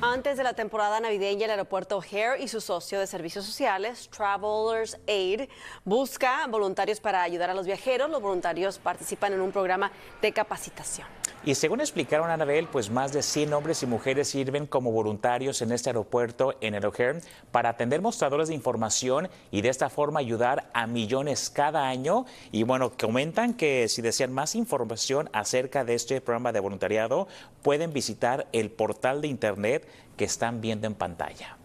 Antes de la temporada navideña, el aeropuerto Hare y su socio de servicios sociales, Travelers Aid, busca voluntarios para ayudar a los viajeros. Los voluntarios participan en un programa de capacitación. Y según explicaron Anabel, pues más de 100 hombres y mujeres sirven como voluntarios en este aeropuerto en el O'Hare para atender mostradores de información y de esta forma ayudar a millones cada año. Y bueno, comentan que si desean más información acerca de este programa de voluntariado, pueden visitar el portal de internet que están viendo en pantalla.